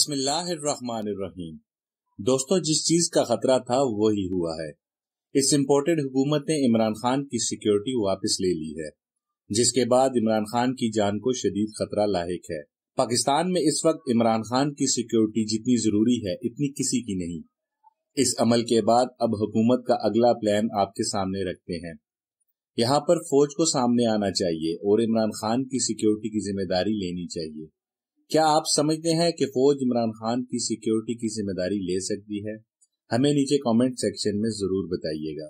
बिस्मिल्लाहिर्रहमानिर्रहीम दोस्तों जिस चीज का खतरा था वो ही हुआ है इस इम्पोर्टेड हुकूमत ने इमरान खान की सिक्योरिटी वापस ले ली है जिसके बाद इमरान खान की जान को शदीद खतरा लाक है पाकिस्तान में इस वक्त इमरान खान की सिक्योरिटी जितनी जरूरी है इतनी किसी की नहीं इस अमल के बाद अब हुकूमत का अगला प्लान आपके सामने रखते हैं यहाँ पर फौज को सामने आना चाहिए और इमरान खान की सिक्योरिटी की जिम्मेदारी लेनी चाहिए क्या आप समझते हैं कि फौज इमरान खान की सिक्योरिटी की जिम्मेदारी ले सकती है हमें नीचे कमेंट सेक्शन में जरूर बताइएगा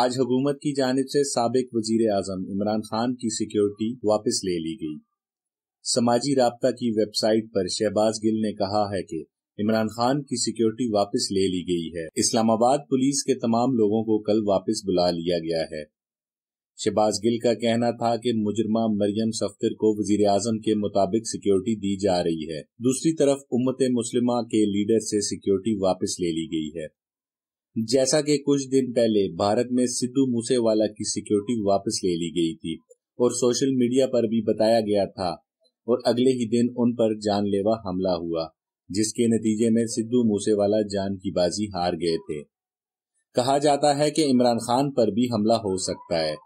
आज हुकूमत की जानब से सबक वजीर आजम इमरान खान की सिक्योरिटी वापस ले ली गई समाजी रबता की वेबसाइट पर शहबाज गिल ने कहा है कि इमरान खान की सिक्योरिटी वापस ले ली गई है इस्लामाबाद पुलिस के तमाम लोगों को कल वापस बुला लिया गया है शहबाज गिल का कहना था कि मुजरमा मरियम सफ्तर को वजीर आजम के मुताबिक सिक्योरिटी दी जा रही है दूसरी तरफ उम्मत मुस्लिमा के लीडर से सिक्योरिटी वापस ले ली गई है जैसा कि कुछ दिन पहले भारत में सिद्धू मूसेवाला की सिक्योरिटी वापस ले ली गई थी और सोशल मीडिया पर भी बताया गया था और अगले ही दिन उन पर जानलेवा हमला हुआ जिसके नतीजे में सिद्धू मूसेवाला जान की बाजी हार गए थे कहा जाता है कि इमरान खान पर भी हमला हो सकता है